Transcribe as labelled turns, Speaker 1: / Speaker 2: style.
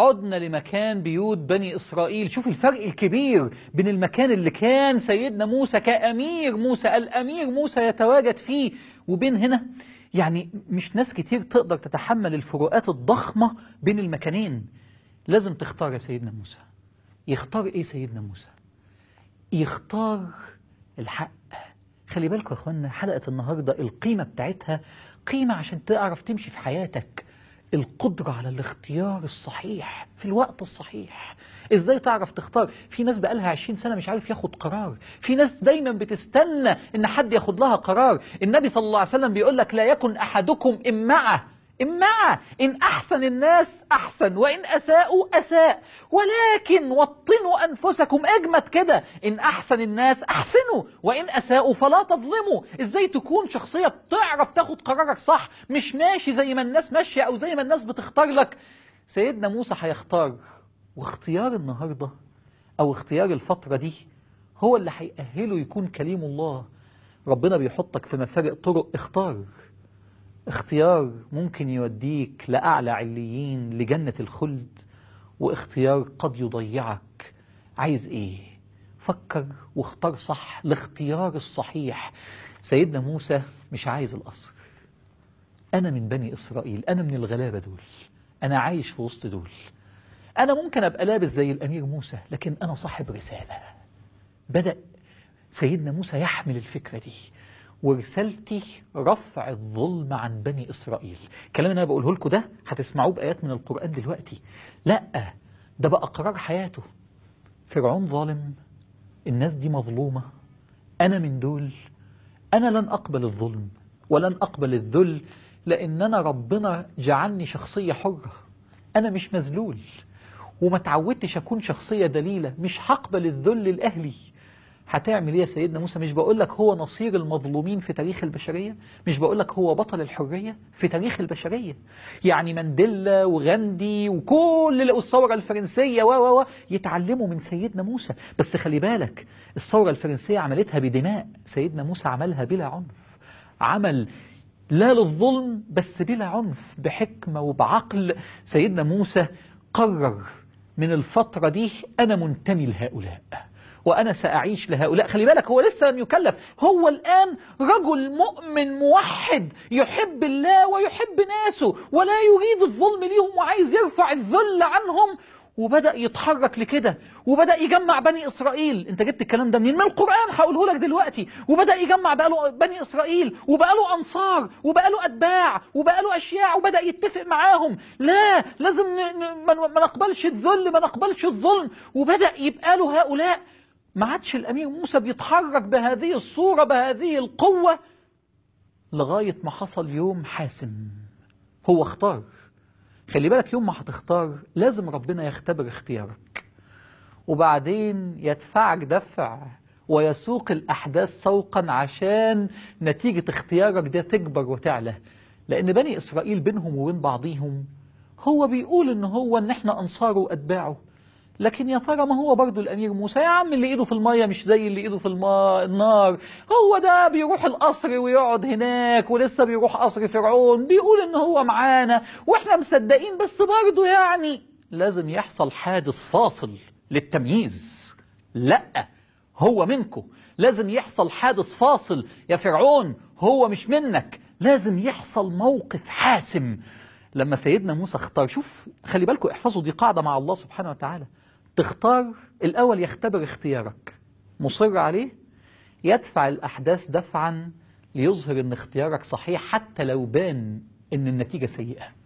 Speaker 1: عدنا لمكان بيوت بني إسرائيل شوف الفرق الكبير بين المكان اللي كان سيدنا موسى كأمير موسى الأمير موسى يتواجد فيه وبين هنا يعني مش ناس كتير تقدر تتحمل الفروقات الضخمة بين المكانين لازم تختار يا سيدنا موسى يختار ايه سيدنا موسى يختار الحق خلي بالكم يا اخوانا حلقة النهاردة القيمة بتاعتها قيمة عشان تعرف تمشي في حياتك القدرة على الاختيار الصحيح في الوقت الصحيح ازاي تعرف تختار في ناس بقالها 20 سنة مش عارف ياخد قرار في ناس دايما بتستنى ان حد ياخد لها قرار النبي صلى الله عليه وسلم بيقول لك لا يكن احدكم امعه إما إن أحسن الناس أحسن وإن أساءوا أساء ولكن وطنوا أنفسكم أجمد كده إن أحسن الناس أحسنوا وإن أساءوا فلا تظلموا إزاي تكون شخصية بتعرف تاخد قرارك صح مش ماشي زي ما الناس ماشية أو زي ما الناس بتختار لك سيدنا موسى هيختار واختيار النهاردة أو اختيار الفترة دي هو اللي هيأهله يكون كليم الله ربنا بيحطك في مفارق طرق اختار اختيار ممكن يوديك لأعلى عليين لجنة الخلد واختيار قد يضيعك عايز ايه فكر واختار صح الاختيار الصحيح سيدنا موسى مش عايز القصر أنا من بني إسرائيل أنا من الغلابة دول أنا عايش في وسط دول أنا ممكن أبقى لابس زي الأمير موسى لكن أنا صاحب رسالة بدأ سيدنا موسى يحمل الفكرة دي ورسالتي رفع الظلم عن بني إسرائيل الكلام اللي أنا بقوله لكم ده هتسمعوه بآيات من القرآن دلوقتي لا ده بقى قرار حياته فرعون ظالم الناس دي مظلومة أنا من دول أنا لن أقبل الظلم ولن أقبل الذل لأن أنا ربنا جعلني شخصية حرة أنا مش مذلول وما تعودتش أكون شخصية دليلة مش هقبل الذل الأهلي هتعمل ايه يا سيدنا موسى مش بقول لك هو نصير المظلومين في تاريخ البشرية مش بقول لك هو بطل الحرية في تاريخ البشرية يعني مانديلا وغاندي وكل الثورة الفرنسية و و و يتعلموا من سيدنا موسى بس خلي بالك الثورة الفرنسية عملتها بدماء سيدنا موسى عملها بلا عنف عمل لا للظلم بس بلا عنف بحكمة وبعقل سيدنا موسى قرر من الفترة دي أنا منتمي لهؤلاء وأنا سأعيش لهؤلاء خلي بالك هو لسه لم يكلف هو الآن رجل مؤمن موحد يحب الله ويحب ناسه ولا يريد الظلم ليهم وعايز يرفع الذل عنهم وبدأ يتحرك لكده وبدأ يجمع بني إسرائيل انت جبت الكلام ده منين من القرآن هقوله لك دلوقتي وبدأ يجمع بقى له بني إسرائيل وبقى له أنصار وبقى له أتباع وبقى له أشياع وبدأ يتفق معاهم لا لازم ما نقبلش الذل ما نقبلش الظلم وبدأ يبقى له هؤلاء ما عادش الأمير موسى بيتحرك بهذه الصورة بهذه القوة لغاية ما حصل يوم حاسم هو اختار خلي بالك يوم ما هتختار لازم ربنا يختبر اختيارك وبعدين يدفعك دفع ويسوق الأحداث سوقا عشان نتيجة اختيارك ده تكبر وتعلى لأن بني إسرائيل بينهم وبين بعضيهم هو بيقول إن هو إن إحنا أنصاره وأتباعه لكن يا ترى ما هو برضه الأمير موسى يا عم اللي إيده في المية مش زي اللي إيده في الما... النار هو ده بيروح القصر ويقعد هناك ولسه بيروح قصر فرعون بيقول إن هو معانا وإحنا مصدقين بس برضه يعني لازم يحصل حادث فاصل للتمييز لأ هو منكم لازم يحصل حادث فاصل يا فرعون هو مش منك لازم يحصل موقف حاسم لما سيدنا موسى اختار شوف خلي بالكم احفظوا دي قاعدة مع الله سبحانه وتعالى تختار الأول يختبر اختيارك مصر عليه يدفع الأحداث دفعا ليظهر أن اختيارك صحيح حتى لو بان أن النتيجة سيئة